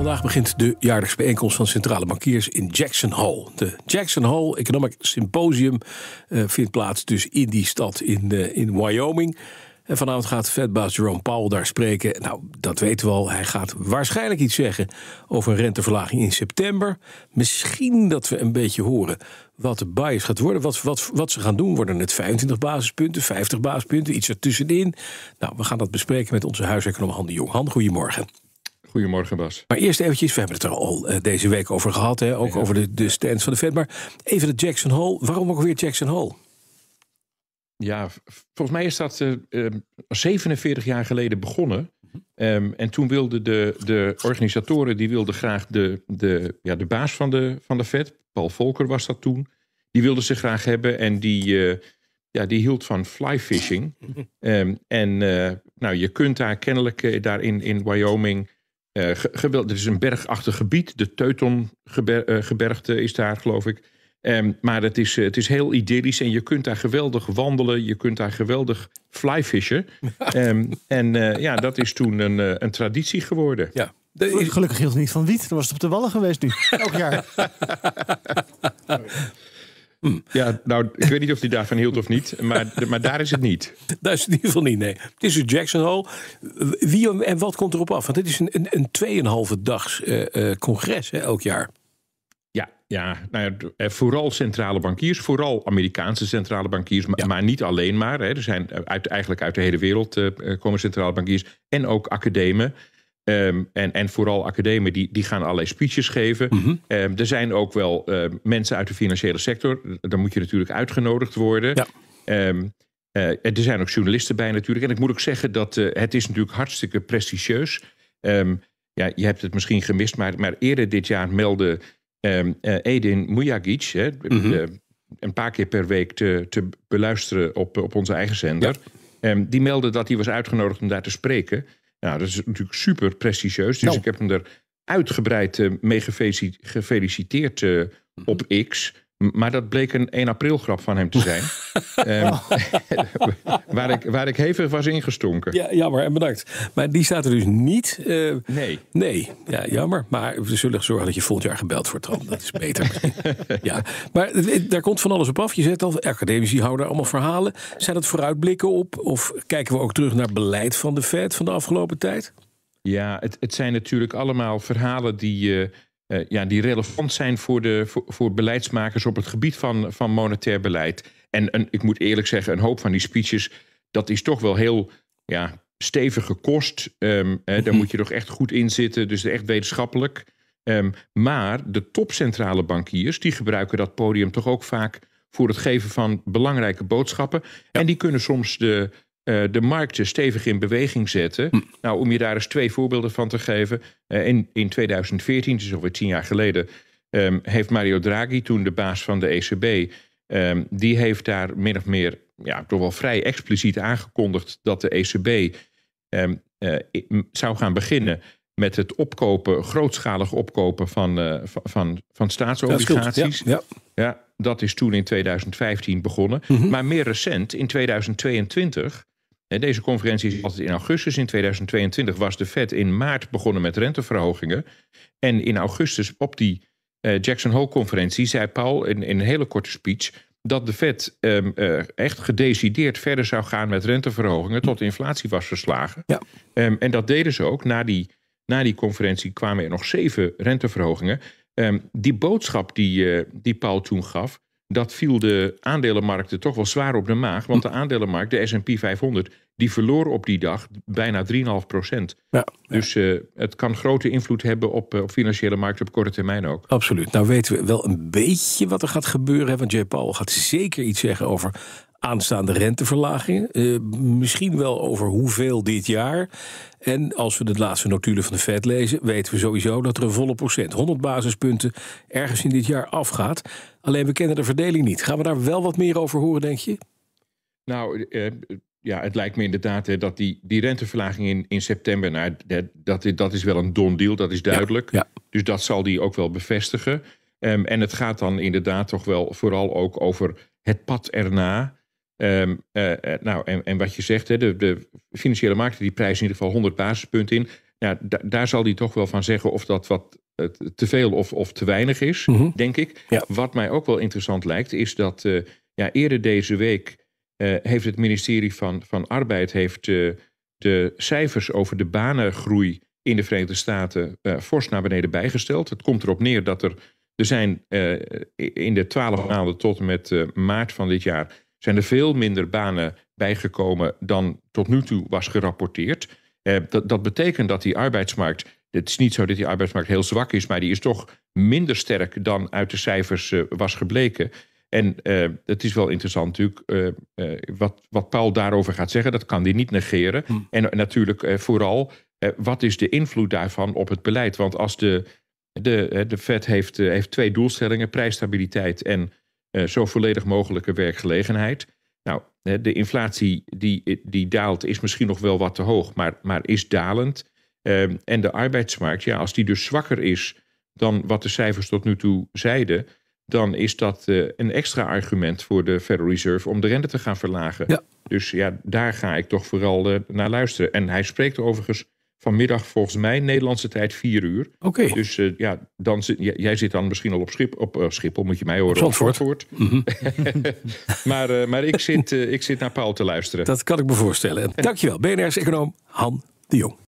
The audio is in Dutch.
Vandaag begint de jaarlijkse bijeenkomst van centrale bankiers in Jackson Hole. De Jackson Hole Economic Symposium eh, vindt plaats dus in die stad in, eh, in Wyoming. En vanavond gaat Fedbaas Jerome Powell daar spreken. Nou, dat weten we al. Hij gaat waarschijnlijk iets zeggen over een renteverlaging in september. Misschien dat we een beetje horen wat de bias gaat worden. Wat, wat, wat ze gaan doen. Worden het 25 basispunten, 50 basispunten, iets ertussenin? Nou, we gaan dat bespreken met onze huiseconom Han de Jong. Han, goedemorgen. Goedemorgen Bas. Maar eerst eventjes, we hebben het er al eh, deze week over gehad, hè? ook over de, de stands van de vet. Maar even de Jackson Hole. Waarom ook weer Jackson Hole? Ja, volgens mij is dat uh, eh, 47 ehm, jaar geleden begonnen. Mhm. Ehm, en toen wilden de, de organisatoren, die wilden graag de, de, ja, de baas van de, van de Fed, Paul Volker was dat toen, die wilden ze graag hebben en die, eh, ja, die hield van fly fishing. Mhm. Ehm, en nou, je kunt daar kennelijk daar in, in Wyoming uh, is een bergachtig gebied. De Teutongebergte eh, is daar, geloof ik. Ehm, maar het is, eh, het is heel idyllisch en je kunt daar geweldig wandelen. Je kunt daar geweldig flyfishen. um, en ja, dat is toen een, een traditie geworden. Ja. Gelukkig hield het niet van wiet. Dan was het op de wallen geweest nu. Elk jaar. Hm. Ja, nou, ik weet niet of hij daarvan hield of niet, maar, maar daar is het niet. Daar is het in ieder geval niet, nee. Het is een Jackson Hole. Wie en wat komt erop af? Want dit is een, een, een 2,5 dags uh, congres hè, elk jaar. Ja, ja, nou eh, vooral centrale bankiers, vooral Amerikaanse centrale bankiers, maar niet alleen maar. Hè. Er zijn uit, eigenlijk uit de hele wereld komen centrale bankiers en ook academen. Ehm, en, en vooral academen die, die gaan allerlei speeches geven. Mhm. Ehm, er zijn ook wel ehm, mensen uit de financiële sector. Dan moet je natuurlijk uitgenodigd worden. Ja. Eh, er zijn ook journalisten bij natuurlijk. En ik moet ook zeggen dat eh, het is natuurlijk hartstikke prestigieus. ja, je hebt het misschien gemist, maar, maar eerder dit jaar meldde eh, Edin Mujagic... Hè, mhm. een paar keer per week te, te beluisteren op, op onze eigen zender... Ja. die meldde dat hij was uitgenodigd om daar te spreken... Nou, dat is natuurlijk super prestigieus. Dus nou. ik heb hem er uitgebreid eh, mee gefeliciteerd eh, op mhm. X. Maar dat bleek een 1 april grap van hem te zijn. Ehm, oh. waar, ik, waar ik hevig was ingestonken. Ja, jammer en bedankt. Maar die staat er dus niet. Eh, nee. Nee, ja, jammer. Maar we zullen zorgen dat je volgend jaar gebeld wordt, Dat is beter. ja. Maar daar komt van alles op af. Je zet al, academici houden allemaal verhalen. Zijn dat vooruitblikken op? Of kijken we ook terug naar beleid van de Fed van de afgelopen tijd? Ja, het, het zijn natuurlijk allemaal verhalen die... Uh, eh, ja, die relevant zijn voor, de, voor, voor, beleidsmakers op het gebied van, van monetair beleid. En een, ik moet eerlijk zeggen, een hoop van die speeches, dat is toch wel heel ja, stevig gekost ehm, daar mhm. moet je toch echt goed in zitten, dus echt wetenschappelijk. Ehm, maar de topcentrale bankiers, die gebruiken dat podium toch ook vaak voor het geven van belangrijke boodschappen. En die kunnen soms de, eh, de markten stevig in beweging zetten. Hm. Nou, om je daar eens twee voorbeelden van te geven. Eh, in, in 2014, dus ongeveer tien jaar geleden, ehm, heeft Mario Draghi, toen de baas van de ECB, ehm, die heeft daar min of meer ja, toch wel vrij expliciet aangekondigd dat de ECB ehm, eh, zou gaan beginnen met het opkopen, grootschalig opkopen van, van, van, van staatsobligaties. ja. ja. ja dat is toen in 2015 begonnen. Mhm. Maar meer recent, in 2022, eh, deze conferentie is altijd in augustus. In 2022 was de Fed in maart begonnen met renteverhogingen. En in augustus op die eh, Jackson Hole-conferentie zei Paul in, een hele korte speech dat de Fed ehm, eh, echt gedecideerd verder zou gaan met renteverhogingen tot inflatie was verslagen. Ja. Ehm, en dat deden ze ook. Na die, na die conferentie kwamen er nog zeven renteverhogingen. Ehm, die boodschap die, die Paul toen gaf, dat viel de aandelenmarkten toch wel zwaar op de maag. Want de aandelenmarkt, de SP 500, die verloor op die dag bijna 3,5 procent. Ja, Dus eh, het kan grote invloed hebben op, eh, op financiële markten op korte termijn ook. Absoluut. Nou weten we wel een beetje wat er gaat gebeuren. Want Jay Powell gaat zeker iets zeggen over aanstaande renteverlagingen. Eh, misschien wel over hoeveel dit jaar. En als we de laatste notulen van de Fed lezen, weten we sowieso dat er een volle procent, 100 basispunten, ergens in dit jaar afgaat. Alleen we kennen de verdeling niet. Gaan we daar wel wat meer over horen, denk je? Nou, eh, ja, het lijkt me inderdaad hè, dat die, die renteverlaging in, in september, nou, dat, dat is wel een don deal, dat is duidelijk. Dus dat zal die ook wel bevestigen. Ehm, en het gaat dan inderdaad toch wel vooral ook over het pad erna. Ehm, eh, eh, nou, en, wat je zegt, hè, de, de, financiële markten die prijzen in ieder geval 100 basispunten in. Nou, daar zal hij toch wel van zeggen of dat wat te veel of, of te weinig is, mhm. denk ik. Wat mij ook wel interessant lijkt, is dat eh, ja, eerder deze week heeft het ministerie van, van Arbeid heeft, de cijfers over de banengroei in de Verenigde Staten fors naar beneden bijgesteld. Het komt erop neer dat er, er zijn in de twaalf maanden tot en met maart van dit jaar zijn er veel minder banen bijgekomen dan tot nu toe was gerapporteerd. Eh, dat, dat betekent dat die arbeidsmarkt. Het is niet zo dat die arbeidsmarkt heel zwak is, maar die is toch minder sterk dan uit de cijfers eh, was gebleken. En uh, het is wel interessant natuurlijk wat, wat Paul daarover gaat zeggen. Dat kan hij niet negeren. Hm. En natuurlijk vooral, wat is de invloed daarvan op het beleid? Want als de, de, de Fed heeft, heeft twee doelstellingen, prijsstabiliteit en eh, zo volledig mogelijke werkgelegenheid. Nou, de inflatie die, die daalt is misschien nog wel wat te hoog, maar, maar is dalend. Ehm, en de arbeidsmarkt, ja, als die dus zwakker is dan wat de cijfers tot nu toe zeiden, dan is dat eh, een extra argument voor de Federal Reserve om de rente te gaan verlagen. Dus ja, daar ga ik toch vooral eh, naar luisteren. En hij spreekt overigens vanmiddag volgens mij Nederlandse tijd 4 uur. Oké. Dus uh, ja, dan zit, jij zit dan misschien al op, schip, op uh, Schiphol, moet je mij horen. Op Zandvoort. Mm maar uh, maar ik, zit, ik zit naar Paul te luisteren. Dat kan ik me voorstellen. Dankjewel, BNR's econoom Han de Jong.